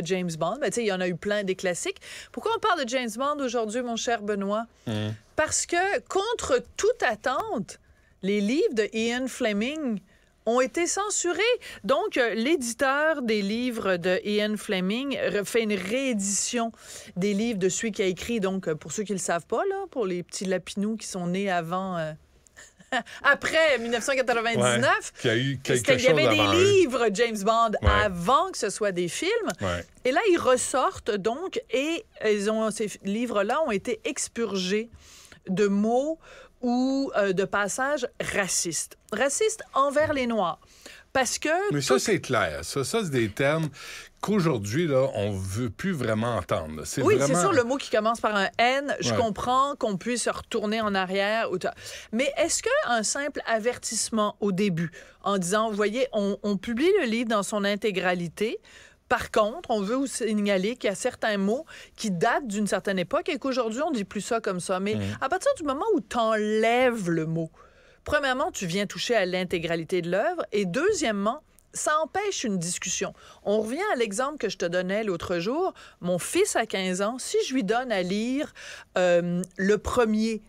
James Bond. Ben, il y en a eu plein des classiques. Pourquoi on parle de James Bond aujourd'hui, mon cher Benoît? Hmm. Parce que, contre toute attente, les livres de Ian Fleming ont été censurés. Donc, euh, l'éditeur des livres de Ian Fleming fait une réédition des livres de celui qui a écrit. Donc, euh, pour ceux qui ne le savent pas, là, pour les petits lapinous qui sont nés avant... Euh, après 1999. il y, avait des livres James Bond avant que ce soit des films. Et là, ils ressortent donc et ils ont, ces livres-là ont été expurgés de mots ou euh, de passages racistes. Racistes envers les Noirs, parce que. Mais ça, c'est clair. Ça, ça c'est des termes qu'aujourd'hui, là, on veut plus vraiment entendre. C'est oui, c'est sûr, le mot qui commence par un N, je comprends qu'on puisse se retourner en arrière. Ou Mais est-ce qu'un simple avertissement au début, en disant, vous voyez, on, publie le livre dans son intégralité, par contre, on veut vous signaler qu'il y a certains mots qui datent d'une certaine époque et qu'aujourd'hui, on dit plus ça comme ça. Mais mm. à partir du moment où tu enlèves le mot, premièrement, tu viens toucher à l'intégralité de l'œuvre et deuxièmement, ça empêche une discussion. On revient à l'exemple que je te donnais l'autre jour. Mon fils a 15 ans, si je lui donne à lire euh, le premier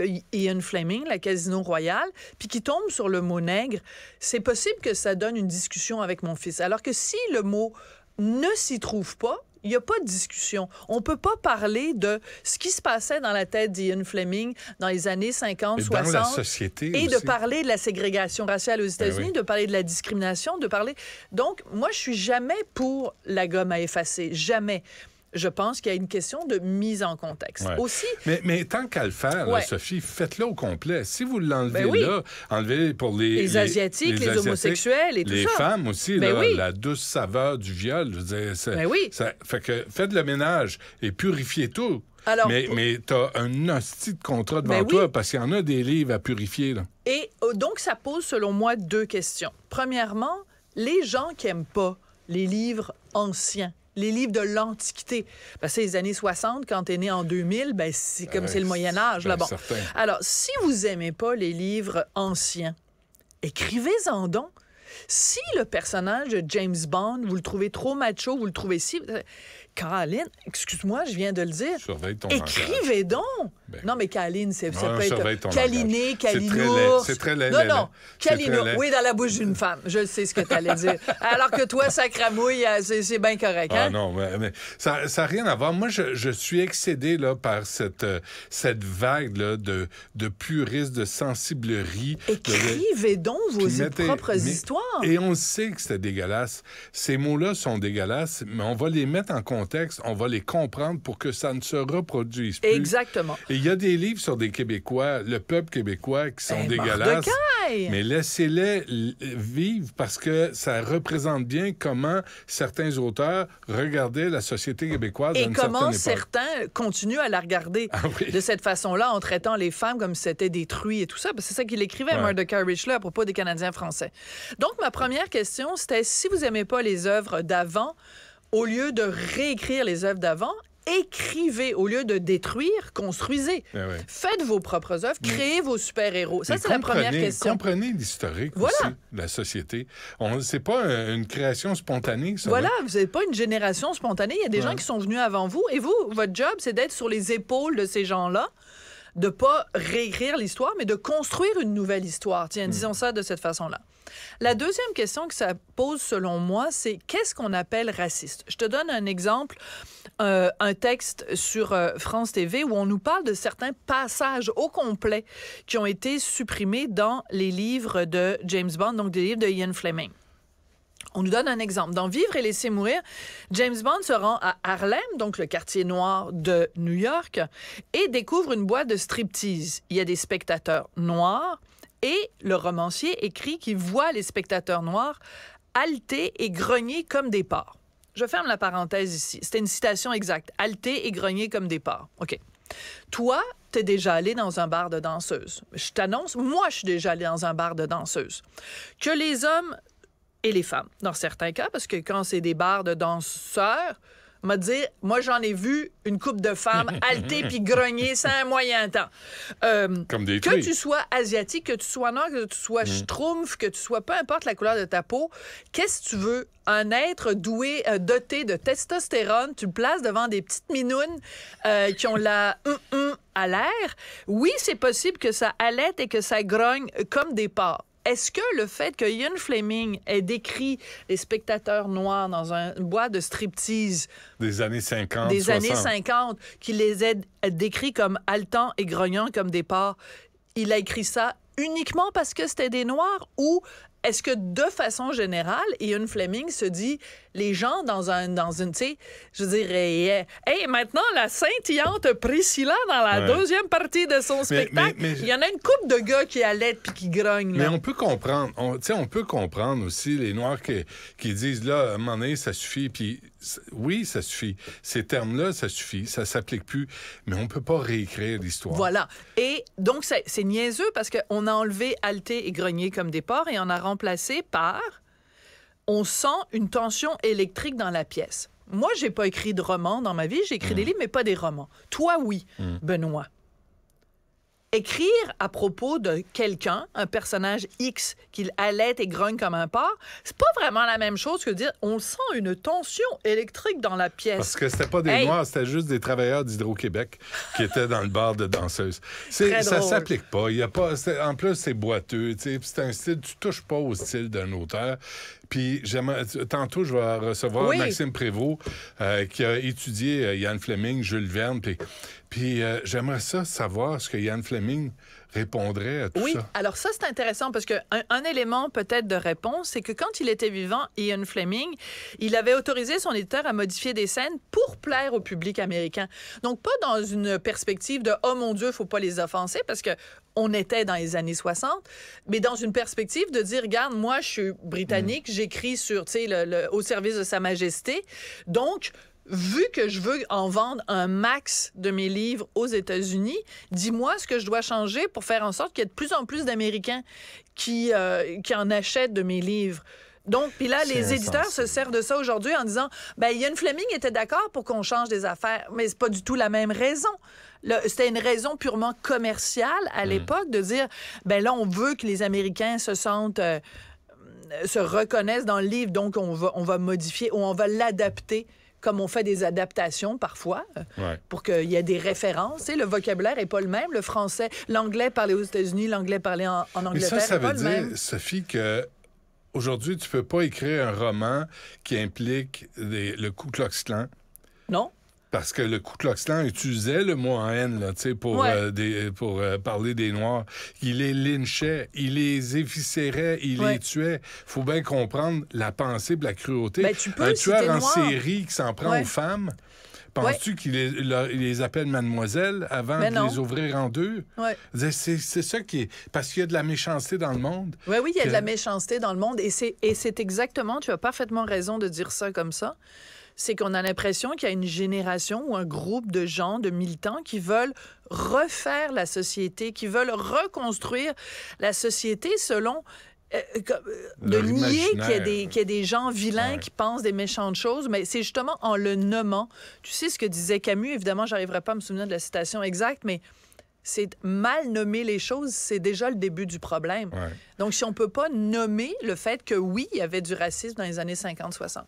euh, Ian Fleming, la Casino Royale, puis qui tombe sur le mot nègre, c'est possible que ça donne une discussion avec mon fils. Alors que si le mot ne s'y trouve pas, il n'y a pas de discussion. On ne peut pas parler de ce qui se passait dans la tête d'Ian Fleming dans les années 50, 60. et de parler de la ségrégation raciale aux ben États-Unis, de parler de la discrimination, de parler. Donc, moi, je suis jamais pour la gomme à effacer. Jamais je pense qu'il y a une question de mise en contexte aussi. Mais, tant qu'à le faire, Sophie, faites-le au complet. Si vous l'enlevez ben là, enlevez pour les... Les Asiatiques, les, homosexuels et tout les ça. femmes aussi, ben la douce saveur du viol. Je ben oui. fait que faites le ménage et purifiez tout. mais, mais tu as un hostie de contrat devant toi parce qu'il y en a des livres à purifier. Et euh, donc, ça pose, selon moi, deux questions. Premièrement, les gens qui n'aiment pas les livres anciens, les livres de l'Antiquité. Parce ben, que les années 60, quand t'es né en 2000, ben, c'est comme ben, c'est le Moyen Âge. Là, ben, bon. Alors, si vous aimez pas les livres anciens, écrivez-en donc. Si le personnage de James Bond, vous le trouvez trop macho, vous le trouvez si... Caroline, excuse-moi, je viens de le dire. Surveille Écrivez donc. Ben. non, mais Caline, c'est ça peut être Caliné, Calinours. C'est très laid. Non, non, Calinours. Oui, dans la bouche d'une femme. Je sais ce que tu allais dire. Alors que toi, sacramouille, euh, c'est, c'est bien correct. Hein? Ah, non, mais, ça n'a rien à voir. Moi, je, suis excédé là, par cette, euh, cette vague de, de puristes, de sensiblerie. Écrivez donc vos propres histoires. Et on sait que c'est dégueulasse. Ces mots-là sont dégueulasses, mais on va les mettre en contexte on va les comprendre pour que ça ne se reproduise plus. Exactement. il y a des livres sur des Québécois, le peuple québécois, qui sont eh, des dégueulasses. mais laissez-les vivre parce que ça représente bien comment certains auteurs regardaient la société québécoise. Et comment certains continuent à la regarder ah de cette façon-là, en traitant les femmes comme si c'était détruit et tout ça. C'est ça qu'il écrivait Mordecai Richler à propos des Canadiens français. Donc, ma première question, c'était si vous aimez pas les œuvres d'avant, au lieu de réécrire les œuvres d'avant, écrivez au lieu de détruire, construisez. Eh Faites vos propres œuvres, créez vos super-héros. Ça, c'est la première question. Comprenez l'historique aussi de la société. n'est pas euh, une création spontanée, ça. Voilà, vous n'êtes pas une génération spontanée. Il y a des gens qui sont venus avant vous. Et vous, votre job, c'est d'être sur les épaules de ces gens-là de pas réécrire l'histoire, mais de construire une nouvelle histoire. Tiens, hmm. disons ça de cette façon-là. La deuxième question que ça pose, selon moi, c'est qu'est-ce qu'on appelle raciste? Je te donne un exemple, euh, un texte sur euh, France TV où on nous parle de certains passages au complet qui ont été supprimés dans les livres de James Bond, donc des livres de Ian Fleming. On nous donne un exemple. Dans Vivre et laisser mourir, James Bond se rend à Harlem, donc le quartier noir de New York, et découvre une boîte de striptease. Il y a des spectateurs noirs et le romancier écrit qu'il voit les spectateurs noirs haletés et grognés comme des porcs. Je ferme la parenthèse ici. C'était une citation exacte. Haletés et grognés comme des porcs. OK. Toi, t'es déjà allé dans un bar de danseuse. Je t'annonce, moi, je suis déjà allé dans un bar de danseuse. Que les hommes et les femmes, dans certains cas, parce que quand c'est des bars de danseurs, m'a dit, moi j'en ai vu une coupe de femmes halter puis grogner sans un moyen temps. Euh, que tu sois asiatique, que tu sois noir, que tu sois mm. schtroumpf, que tu sois peu importe la couleur de ta peau, qu'est-ce que tu veux un être doué, euh, doté de testostérone, tu le places devant des petites minounes euh, qui ont la à l'air. Oui, c'est possible que ça halète et que ça grogne comme des porcs. Est-ce que le fait que Ian Fleming ait décrit les spectateurs noirs dans un bois de striptease des années 50, des années 50, qu'il les ait décrits comme haletants et grognants comme des porcs, il a écrit ça uniquement parce que c'était des Noirs ou est-ce que de façon générale, Ian Fleming se dit, les gens dans un, dans une, tu sais, je dirais, hey, eh, eh, maintenant la scintillante Priscilla dans la deuxième partie de son spectacle, il y en a une coupe de gars qui allaitent puis qui grognent. Mais on peut comprendre, tu sais, on peut comprendre aussi les Noirs qui, qui disent là, à un moment donné, ça suffit, puis oui, ça suffit. Ces termes-là, ça suffit, ça s'applique plus, mais on peut pas réécrire l'histoire. Voilà. Et donc c'est niaiseux parce qu'on a enlevé halter et grenier comme des porcs et on a remplacé par on sent une tension électrique dans la pièce. Moi, j'ai pas écrit de romans dans ma vie, j'ai écrit des mm. livres, mais pas des romans. Toi, oui, mm. Benoît écrire à propos de quelqu'un, un personnage X qu'il allait et grogne comme un porc, c'est pas vraiment la même chose que dire on sent une tension électrique dans la pièce. Parce que c'était pas des noirs, c'était juste des travailleurs d'Hydro-Québec qui étaient dans le bar de danseuses. ça s'applique pas, il y a pas en plus c'est boiteux, c'est un style tu touches pas au style d'un auteur puis tantôt, je vais recevoir Maxime Prévost, euh, qui a étudié Ian euh, Fleming, Jules Verne. Puis, puis euh, j'aimerais ça savoir ce que Ian Fleming répondrait à tout ça. Oui, alors ça, c'est intéressant parce qu'un un élément peut-être de réponse, c'est que quand il était vivant, Ian Fleming, il avait autorisé son éditeur à modifier des scènes pour plaire au public américain. Donc, pas dans une perspective de « Oh mon Dieu, faut pas les offenser », parce que on était dans les années 60, mais dans une perspective de dire, regarde, moi, je suis britannique, mm. j'écris sur, tu au service de Sa Majesté. Donc, vu que je veux en vendre un max de mes livres aux États-Unis, dis-moi ce que je dois changer pour faire en sorte qu'il y ait de plus en plus d'Américains qui, euh, qui en achètent de mes livres. Donc, puis là, les éditeurs se servent de ça aujourd'hui en disant, ben, Ian Fleming était d'accord pour qu'on change des affaires, mais c'est pas du tout la même raison. C'était une raison purement commerciale à mm. l'époque de dire, ben là, on veut que les Américains se sentent euh, se reconnaissent dans le livre, donc on va, on va modifier ou on va l'adapter comme on fait des adaptations parfois, euh, pour qu'il y ait des références. Et le vocabulaire n'est pas le même. Le français, l'anglais parlé aux États-Unis, l'anglais parlé en, en Angleterre. Mais ça, ça veut dire, que Aujourd'hui, tu peux pas écrire un roman qui implique le coup de Non. Parce que le Ku Klux utilisait le mot en haine pour, euh, euh, pour euh, parler des Noirs. Il les lynchait, il les éviscérait, il les tuait. faut bien comprendre la pensée de la cruauté. Ben, un tueur en série qui s'en prend aux femmes. Penses-tu qu'il les, appellent appelle mademoiselle avant ben de les ouvrir en deux? C'est ça qui est. Parce qu'il y a de la méchanceté dans le monde. Oui, oui, il y a de la méchanceté dans le monde. Et c'est exactement, tu as parfaitement raison de dire ça comme ça. C'est qu'on a l'impression qu'il y a une génération ou un groupe de gens, de militants qui veulent refaire la société, qui veulent reconstruire la société selon euh, euh, de nier qu'il y, a des, des gens vilains qui pensent des méchantes choses, mais c'est justement en le nommant. Tu sais ce que disait Camus, évidemment, j'arriverai pas à me souvenir de la citation exacte, mais c'est mal nommer les choses, c'est déjà le début du problème. Donc, si on peut pas nommer le fait que oui, il y avait du racisme dans les années 50-60.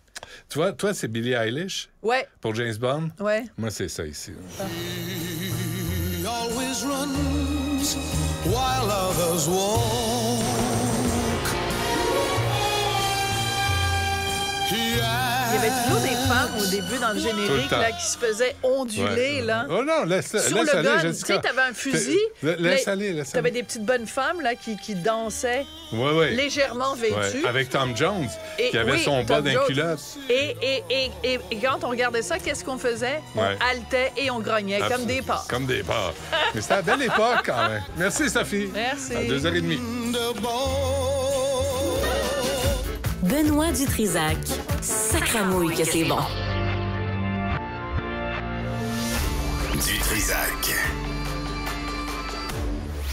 Tu vois, toi, c'est Billie Eilish. Ouais. Pour James Bond. Ouais. Moi, c'est ça ici. Ah. always runs while others walk. toujours des femmes au début dans le générique là, qui se faisaient onduler. Là, oh non, laisse, sur laisse le aller, gun. Tu sais, t'avais un fusil. Laisse aller, laisse T'avais des petites bonnes femmes là, qui, qui dansaient légèrement vêtues. Avec Tom Jones, qui avait son bas d'un culotte. Et, et, et, quand on regardait ça, qu'est-ce qu'on faisait? On haletait et on grognait, comme des porcs. Comme des porcs. Mais c'était à belle époque quand même. Merci, Sophie. Merci. À deux heures et demie. Benoît Dutrisac. Sacramouille que c'est bon. Dutrisac.